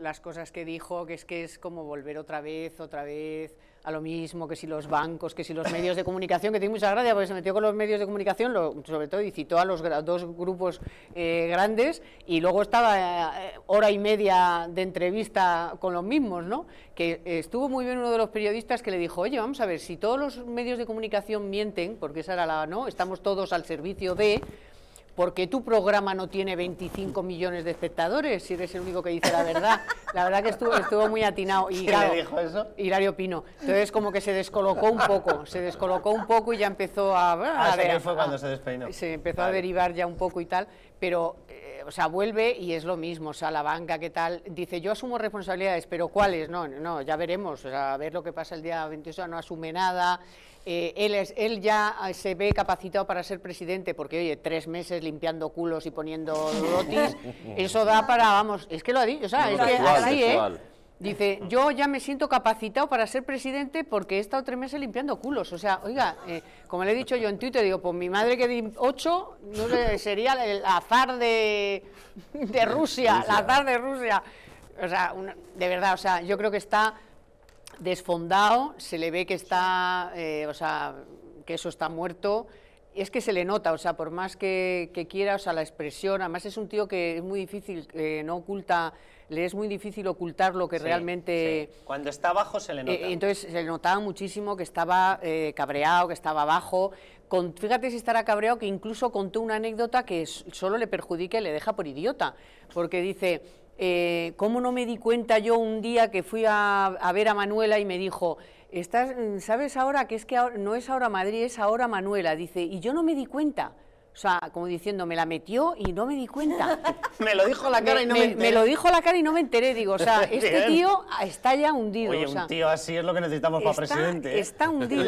las cosas que dijo, que es que es como volver otra vez, otra vez a lo mismo, que si los bancos, que si los medios de comunicación, que tiene mucha gracia porque se metió con los medios de comunicación, sobre todo, y citó a los dos grupos eh, grandes, y luego estaba eh, hora y media de entrevista con los mismos, ¿no? Que estuvo muy bien uno de los periodistas que le dijo, oye, vamos a ver, si todos los medios de comunicación mienten, porque esa era la, ¿no? Estamos todos al servicio de porque tu programa no tiene 25 millones de espectadores, si eres el único que dice la verdad. La verdad que estuvo, estuvo muy atinado. Y, ¿Quién le dijo eso? Hilario Pino. Entonces como que se descolocó un poco, se descolocó un poco y ya empezó a... a, ah, fue cuando se despeinó. Se empezó a derivar ya un poco y tal, pero o sea, vuelve y es lo mismo, o sea, la banca, ¿qué tal? Dice, yo asumo responsabilidades, pero ¿cuáles? No, no, ya veremos, o sea, a ver lo que pasa el día 28, no asume nada, eh, él, es, él ya ah, se ve capacitado para ser presidente, porque, oye, tres meses limpiando culos y poniendo rotis, eso da para, vamos, es que lo ha dicho, o sea, es que ¿eh? Dice, yo ya me siento capacitado para ser presidente porque he estado tres meses limpiando culos. O sea, oiga, eh, como le he dicho yo en Twitter, digo, pues mi madre que di ocho, no sé, sería el azar de, de Rusia, el azar de Rusia. O sea, de verdad, o sea, yo creo que está desfondado, se le ve que está, eh, o sea, que eso está muerto es que se le nota, o sea, por más que, quiera, o sea, la expresión, además es un tío que es muy difícil, eh, no oculta, le es muy difícil ocultar lo que realmente... Cuando está abajo se le eh, nota. entonces se le notaba muchísimo que estaba eh, cabreado, que estaba abajo, fíjate si estará cabreado que incluso contó una anécdota que solo le perjudica y le deja por idiota, porque dice eh, ¿cómo no me di cuenta yo un día que fui a, ver a Manuela y me dijo, Estás, ¿sabes ahora que es que no es ahora Madrid, es ahora Manuela? Dice, y yo no me di cuenta. O sea, como diciendo, me la metió y no me di cuenta. me lo dijo la cara y no me, enteré. Me lo dijo la cara y no me enteré. Digo, o sea, este tío está ya hundido. Oye, un tío así es lo que necesitamos para presidente. ¿eh? Está hundido.